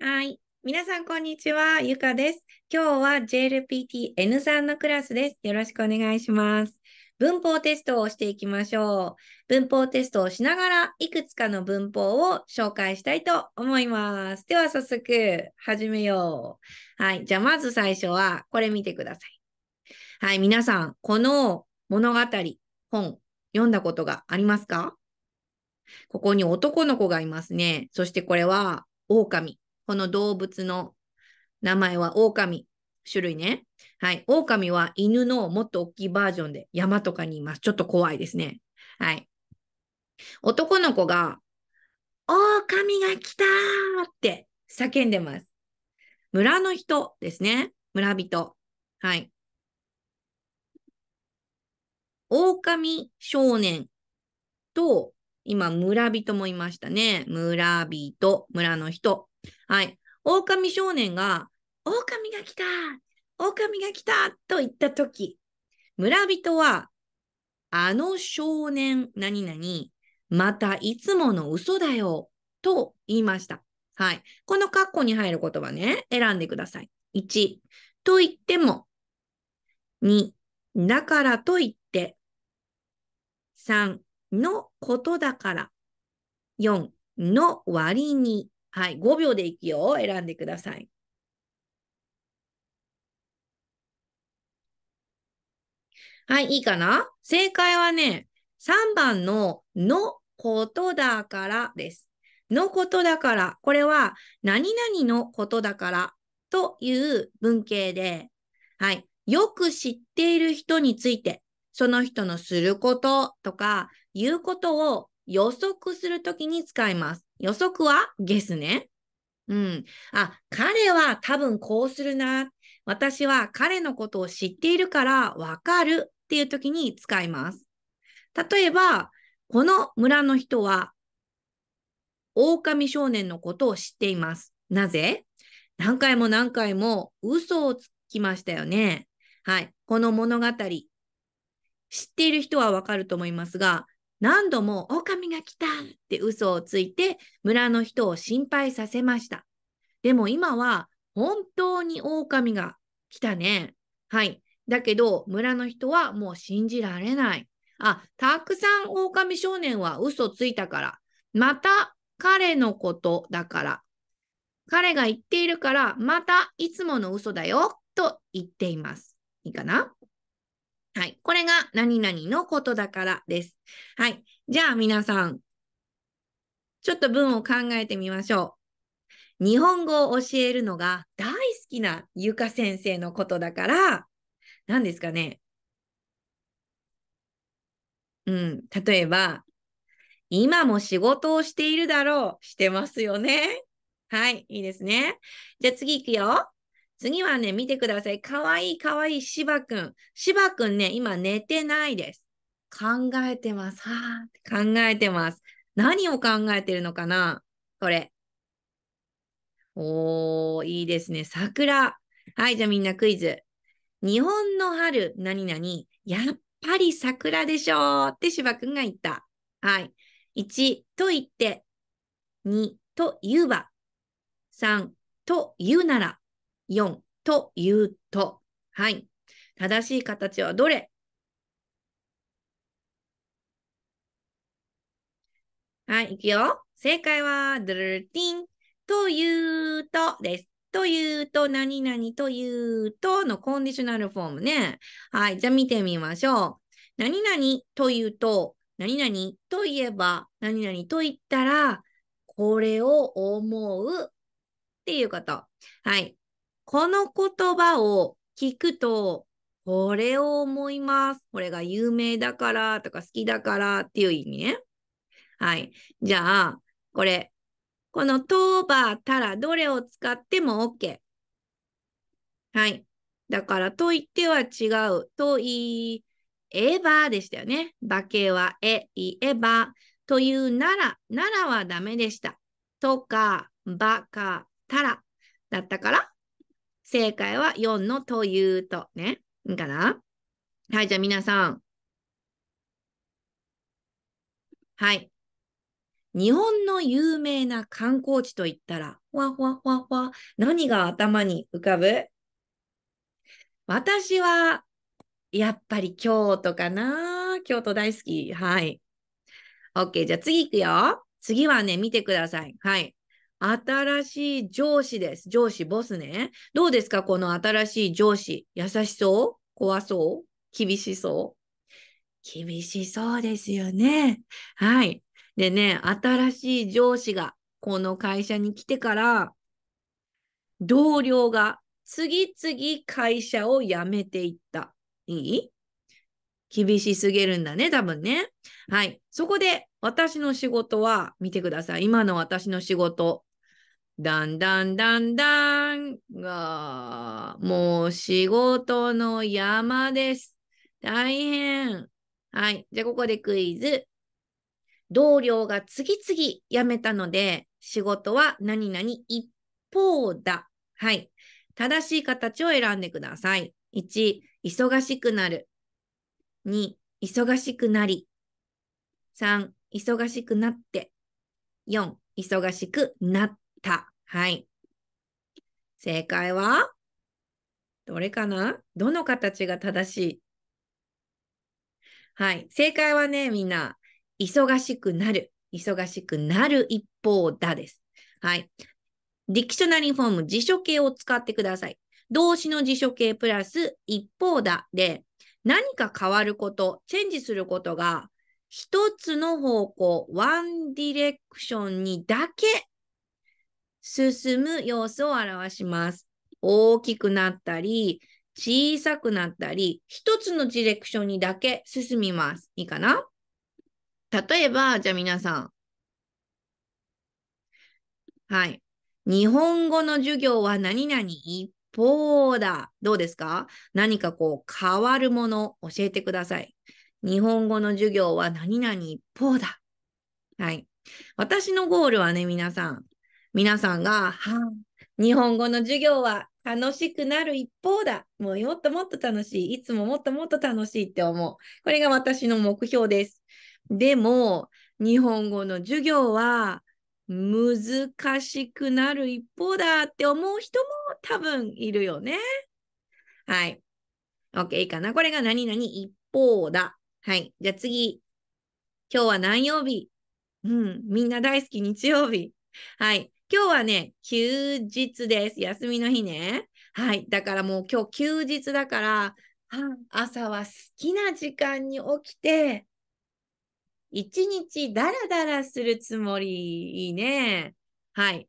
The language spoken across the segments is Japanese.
はい。皆さん、こんにちは。ゆかです。今日は JLPT N3 のクラスです。よろしくお願いします。文法テストをしていきましょう。文法テストをしながら、いくつかの文法を紹介したいと思います。では、早速、始めよう。はい。じゃあ、まず最初は、これ見てください。はい。皆さん、この物語、本、読んだことがありますかここに男の子がいますね。そしてこれは、狼。この動物の名前は狼。種類ね。はい。狼は犬のもっと大きいバージョンで山とかにいます。ちょっと怖いですね。はい。男の子が、狼が来たって叫んでます。村の人ですね。村人。はい。狼少年と、今、村人もいましたね。村人、村の人。はい。狼少年が、狼が来た狼が来たと言ったとき、村人は、あの少年、何々、またいつもの嘘だよ、と言いました。はい。この括弧に入る言葉ね、選んでください。1、と言っても。2、だからと言って。3、のことだから。4、の割に。はい、5秒でいくようを選んでください。はい、いいかな正解はね、3番ののことだからです。のことだから。これは何々のことだからという文型で、はい、よく知っている人について、その人のすることとか、言うことを予測するときに使います。予測はゲスね。うん。あ、彼は多分こうするな。私は彼のことを知っているからわかるっていう時に使います。例えば、この村の人は狼少年のことを知っています。なぜ何回も何回も嘘をつきましたよね。はい。この物語。知っている人はわかると思いますが、何度も狼が来たって嘘をついて村の人を心配させました。でも今は本当に狼が来たね。はい。だけど村の人はもう信じられない。あ、たくさん狼少年は嘘ついたから。また彼のことだから。彼が言っているから、またいつもの嘘だよと言っています。いいかなはい。これが何々のことだからです。はい。じゃあ皆さん、ちょっと文を考えてみましょう。日本語を教えるのが大好きなゆか先生のことだから、何ですかね。うん。例えば、今も仕事をしているだろう。してますよね。はい。いいですね。じゃあ次行くよ。次はね、見てください。かわいいかわいいしばくん。しばくんね、今寝てないです。考えてます。はあ、考えてます。何を考えてるのかなこれ。おー、いいですね。桜。はい、じゃあみんなクイズ。日本の春、何々、やっぱり桜でしょうってしばくんが言った。はい。1と言って、2と言うば、3と言うなら、4というと、はい。正しい形はどれはい、いくよ。正解は、ドゥルティン。というとです。というと、何々というとのコンディショナルフォームね。はい、じゃあ見てみましょう。何々というと、何々といえば、何々と言ったら、これを思うっていうこと。はい。この言葉を聞くと、これを思います。これが有名だからとか好きだからっていう意味ね。はい。じゃあ、これ。このとばたらどれを使っても OK。はい。だから、と言っては違う。と言えばでしたよね。化けはえ、言えば。というなら、ならはダメでした。とか、ばか、たらだったから、正解は4のというと。ね。いいかなはい、じゃあ皆さん。はい。日本の有名な観光地といったら、ふわふわふわふわ、何が頭に浮かぶ私は、やっぱり京都かな。京都大好き。はい。OK。じゃあ次いくよ。次はね、見てください。はい。新しい上司です。上司、ボスね。どうですかこの新しい上司。優しそう怖そう厳しそう厳しそうですよね。はい。でね、新しい上司がこの会社に来てから、同僚が次々会社を辞めていった。いい厳しすぎるんだね、多分ね。はい。そこで私の仕事は、見てください。今の私の仕事。だんだんだんだんが、もう仕事の山です。大変。はい。じゃあ、ここでクイズ。同僚が次々辞めたので、仕事は何々一方だ。はい。正しい形を選んでください。1、忙しくなる。2、忙しくなり。3、忙しくなって。4、忙しくなった。はい。正解はどれかなどの形が正しいはい。正解はね、みんな、忙しくなる。忙しくなる一方だです。はい。ディクショナリーフォーム、辞書形を使ってください。動詞の辞書形プラス一方だで、何か変わること、チェンジすることが、一つの方向、ワンディレクションにだけ進む様子を表します。大きくなったり、小さくなったり、一つのディレクションにだけ進みます。いいかな例えば、じゃあ皆さん。はい。日本語の授業は何々一方だ。どうですか何かこう変わるもの教えてください。日本語の授業は何々一方だ。はい。私のゴールはね、皆さん、皆さんが、はあ、日本語の授業は楽しくなる一方だ。もうもっともっと楽しい。いつももっともっと楽しいって思う。これが私の目標です。でも、日本語の授業は難しくなる一方だって思う人も多分いるよね。はい。OK いいかな。これが何々一方だ。はい。じゃあ次。今日は何曜日うん。みんな大好き日曜日。はい。今日はね、休日です。休みの日ね。はい。だからもう今日休日だから、朝は好きな時間に起きて、一日だらだらするつもり。いいね。はい。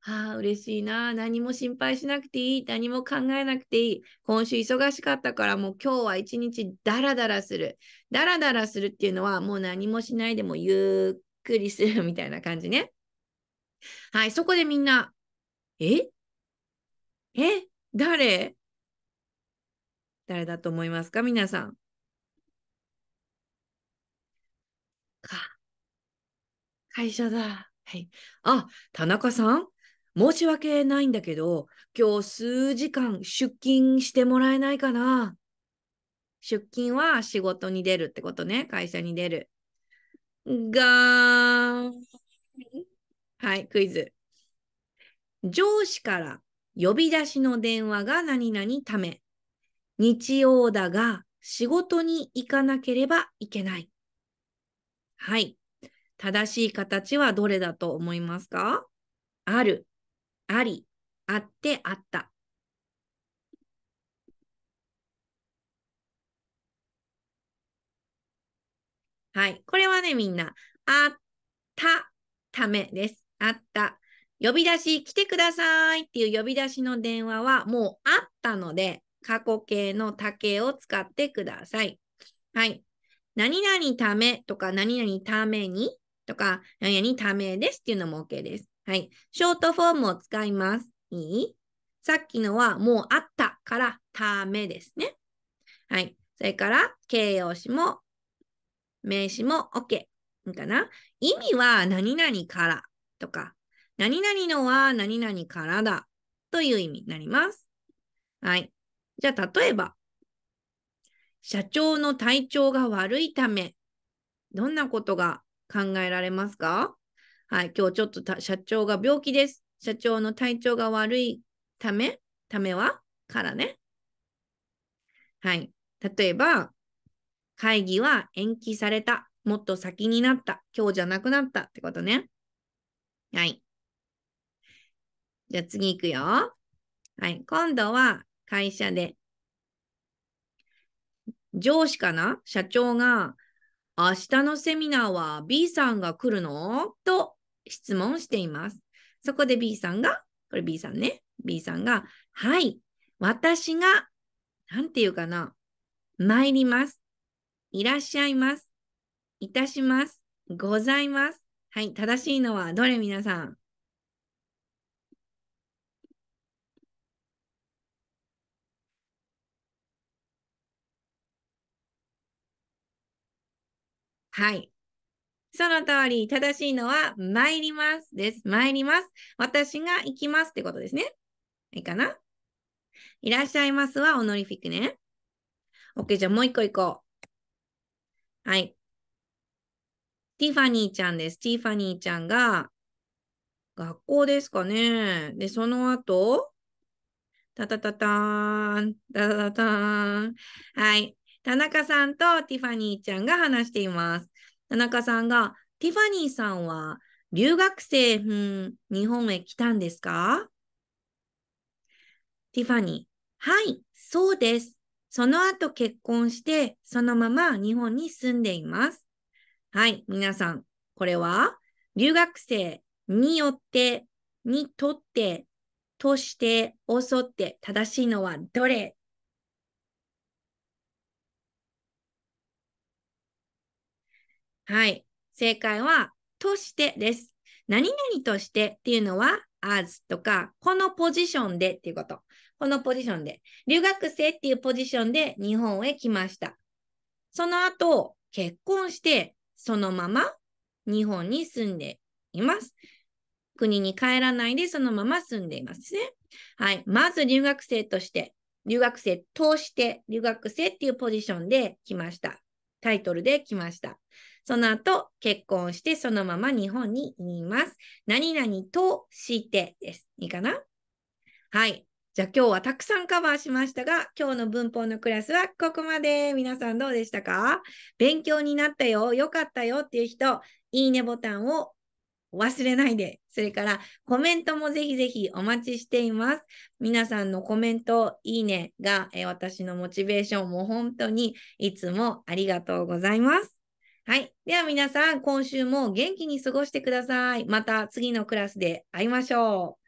はあ、嬉しいな。何も心配しなくていい。何も考えなくていい。今週忙しかったから、もう今日は一日ダラダラする。ダラダラするっていうのは、もう何もしないでもゆっくりするみたいな感じね。はい、そこでみんな、ええ誰誰だと思いますか皆さん。か。会社だ。はい。あ、田中さん申し訳ないんだけど、今日数時間出勤してもらえないかな出勤は仕事に出るってことね。会社に出る。がーん。はい、クイズ。上司から呼び出しの電話が何々ため。日曜だが仕事に行かなければいけない。はい。正しい形はどれだと思いますかある、あり、あってあった。はい。これはね、みんな、あったためです。あった。呼び出し、来てくださいっていう呼び出しの電話はもうあったので、過去形の竹を使ってください。はい。何々ためとか、何々ためにとか、何々ためですっていうのも OK です。はい。ショートフォームを使います。いいさっきのはもうあったからためですね。はい。それから形容詞も名詞も OK。いいかな意味は何々からとか、何々のは何々からだという意味になります。はい。じゃあ、例えば、社長の体調が悪いため、どんなことが考えられますかはい、今日ちょっと社長が病気です。社長の体調が悪いため、ためはからね。はい。例えば、会議は延期された。もっと先になった。今日じゃなくなったってことね。はい。じゃあ次行くよ。はい。今度は会社で。上司かな社長が、明日のセミナーは B さんが来るのと質問しています。そこで B さんが、これ B さんね。B さんが、はい。私が、なんて言うかな。参ります。いらっしゃいます。いたします。ございます。はい、正しいのはどれ皆さんはい。その通り、正しいのは、参りますです。参ります。私が行きますってことですね。いいかないらっしゃいますは、オノリフィックね。OK、じゃあもう一個行こう。はい。ティファニーちゃんです。ティファニーちゃんが、学校ですかね。で、その後、タタタターん、タタタたーはい。田中さんとティファニーちゃんが話しています。田中さんが、ティファニーさんは留学生、うん、日本へ来たんですかティファニー、はい、そうです。その後結婚して、そのまま日本に住んでいます。はい、皆さん、これは留学生によって、にとって、として、襲って正しいのはどれはい、正解は、としてです。何々としてっていうのは、as とか、このポジションでっていうこと。このポジションで。留学生っていうポジションで日本へ来ました。その後、結婚してそのまま日本に住んでいます。国に帰らないでそのまま住んでいますね。はい。まず留学生として、留学生通して留学生っていうポジションで来ました。タイトルで来ました。その後、結婚してそのまま日本にいます。何々としてです。いいかなはい。じゃあ今日はたくさんカバーしましたが、今日の文法のクラスはここまで。皆さんどうでしたか勉強になったよ、よかったよっていう人、いいねボタンを忘れないで。それからコメントもぜひぜひお待ちしています。皆さんのコメント、いいねが、え私のモチベーションも本当にいつもありがとうございます。はい。では皆さん、今週も元気に過ごしてください。また次のクラスで会いましょう。